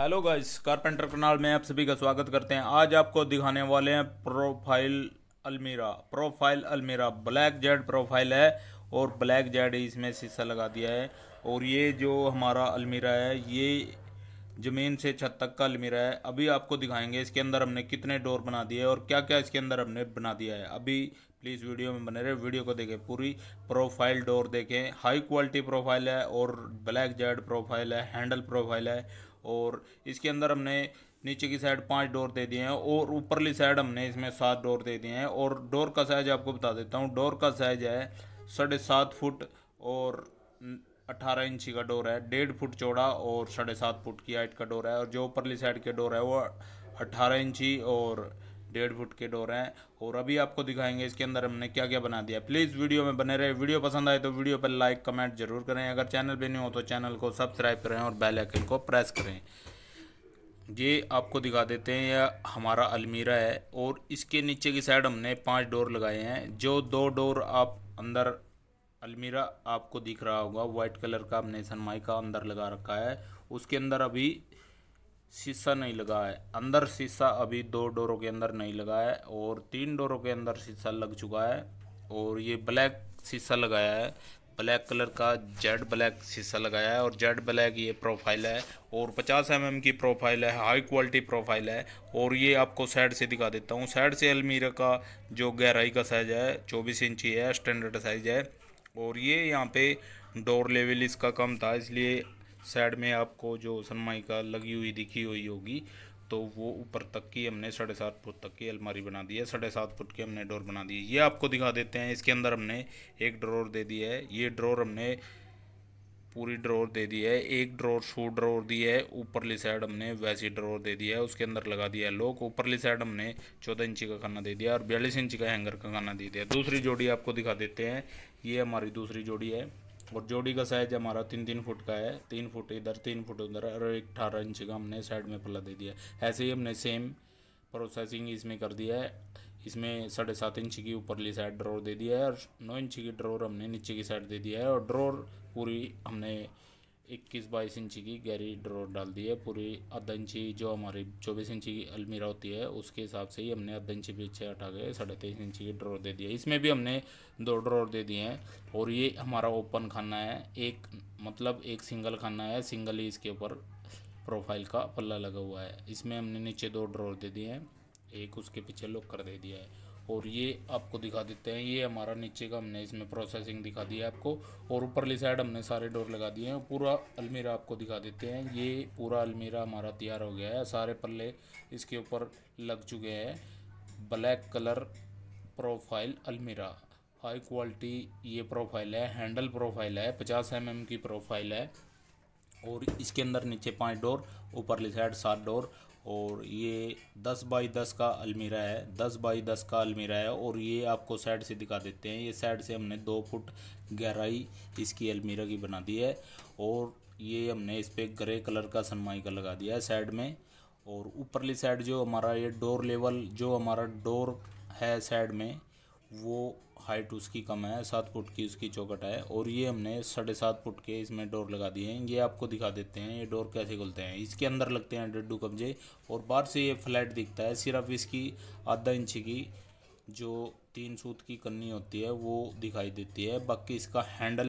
hello guys carpenter कनाल में आप सभी का स्वागत करते हैं आज आपको दिखाने वाले हैं प्रोफाइल अलमीरा प्रोफाइल अलमीरा ब्लैक जेड प्रोफाइल है और ब्लैक जेड इसमें शीशा लगा दिया है और ये जो हमारा अलमीरा है ये ज़मीन से छत तक का अलमीरा है अभी आपको दिखाएंगे इसके अंदर हमने कितने डोर बना दिए और क्या क्या इसके अंदर हमने बना दिया है अभी प्लीज़ वीडियो में बने रहे वीडियो को देखें पूरी प्रोफाइल डोर देखें हाई क्वालिटी प्रोफाइल है और ब्लैक जेड प्रोफाइल है हैंडल प्रोफाइल है और इसके अंदर हमने नीचे की साइड पांच डोर दे दिए हैं और ऊपरली साइड हमने इसमें सात डोर दे दिए हैं और डोर का साइज आपको बता देता हूँ डोर का साइज है साढ़े सात फुट और अट्ठारह इंची का डोर है डेढ़ फुट चौड़ा और साढ़े सात फुट की हाइट का डोर है और जो ऊपरली साइड के डोर है वो अट्ठारह इंची और डेढ़ फुट के डोर हैं और अभी आपको दिखाएंगे इसके अंदर हमने क्या क्या बना दिया प्लीज़ वीडियो में बने रहे वीडियो पसंद आए तो वीडियो पर लाइक कमेंट जरूर करें अगर चैनल पर नहीं हो तो चैनल को सब्सक्राइब करें और बेल आइकन को प्रेस करें ये आपको दिखा देते हैं यह हमारा अलमीरा है और इसके नीचे की साइड हमने पांच डोर लगाए हैं जो दो डोर आप अंदर अलमीरा आपको दिख रहा होगा वाइट कलर का हमने सनमाई का अंदर लगा रखा है उसके अंदर अभी शीशा नहीं लगा है अंदर शीशा अभी दो डोरों के अंदर नहीं लगा है और तीन डोरों के अंदर शीशा लग चुका है और ये ब्लैक शीशा लगाया है ब्लैक कलर का जेड ब्लैक शीशा लगाया है और जेड ब्लैक ये प्रोफाइल है और 50 एम mm की प्रोफाइल है हाई क्वालिटी प्रोफाइल है और ये आपको साइड से दिखा देता हूँ साइड से अलमीरा का जो गहराई का साइज़ है चौबीस इंची है स्टैंडर्ड साइज़ है और ये यहाँ पे डोर लेवल इसका कम था इसलिए साइड में आपको जो सनमाइका लगी हुई दिखी हुई होगी तो वो ऊपर तक की हमने साढ़े सात फुट तक की अलमारी बना दी है साढ़े सात फुट की हमने डोर बना दी है ये आपको दिखा देते हैं इसके अंदर हमने एक ड्रोर दे दिया है ये ड्रोर हमने पूरी ड्रोर दे दी है एक ड्रोर शू ड्रोर दी है ऊपरली साइड हमने वैसी ड्रोर दे दिया है उसके अंदर लगा दिया है लोक ऊपरली साइड हमने चौदह इंची का खाना दे दिया और बयालीस इंची का हैंगर का खाना दे दिया दूसरी जोड़ी आपको दिखा देते हैं ये हमारी दूसरी जोड़ी है और जोड़ी का साइज हमारा तीन तीन फुट का है तीन फुट इधर तीन फुट उधर और एक अठारह इंच का हमने साइड में पल्ला दे दिया ऐसे ही हमने सेम प्रोसेसिंग इसमें कर दिया है इसमें साढ़े सात इंच की ऊपरली साइड ड्रॉर दे दिया है और नौ इंच की ड्रॉर हमने नीचे की साइड दे दिया है और ड्रॉर पूरी हमने इक्कीस बाईस इंची की गहरी ड्रॉ डाल दी है पूरी आधा इंची जो हमारी चौबीस इंची की अलमीरा होती है उसके हिसाब से ही हमने आधा इंची पीछे हटा के साढ़े तेईस इंची की ड्रॉ दे दी है इसमें भी हमने दो ड्रॉ दे दिए हैं और ये हमारा ओपन खाना है एक मतलब एक सिंगल खाना है सिंगल ही इसके ऊपर प्रोफाइल का पल्ला लगा हुआ है इसमें हमने नीचे दो ड्रॉ दे दिए हैं एक उसके पीछे लुक कर दे दिया है और ये आपको दिखा देते हैं ये हमारा नीचे का हमने इसमें प्रोसेसिंग दिखा दिया है आपको और ऊपरली साइड हमने सारे डोर लगा दिए हैं पूरा अलमीरा आपको दिखा देते हैं ये पूरा अलमीरा हमारा तैयार हो गया है सारे पल्ले इसके ऊपर लग चुके हैं ब्लैक कलर प्रोफाइल अलमीरा हाई क्वालिटी ये प्रोफाइल है हैंडल प्रोफाइल है पचास एम mm की प्रोफाइल है और इसके अंदर नीचे पाँच डोर ऊपरली साइड सात डोर और ये दस बाई दस का अलमीरा है दस बाई दस का अलमीरा है और ये आपको साइड से दिखा देते हैं ये साइड से हमने दो फुट गहराई इसकी अलमीरा की बना दी है और ये हमने इस पर ग्रे कलर का सनमाई का लगा दिया है साइड में और ऊपरली साइड जो हमारा ये डोर लेवल जो हमारा डोर है साइड में वो हाइट उसकी कम है सात फुट की उसकी चौकट है और ये हमने साढ़े सात फुट के इसमें डोर लगा दिए हैं ये आपको दिखा देते हैं ये डोर कैसे खुलते हैं इसके अंदर लगते हैं डड्डू कब्जे और बाहर से ये फ्लैट दिखता है सिर्फ इसकी आधा इंच की जो तीन सूत की कन्नी होती है वो दिखाई देती है बाकी इसका हैंडल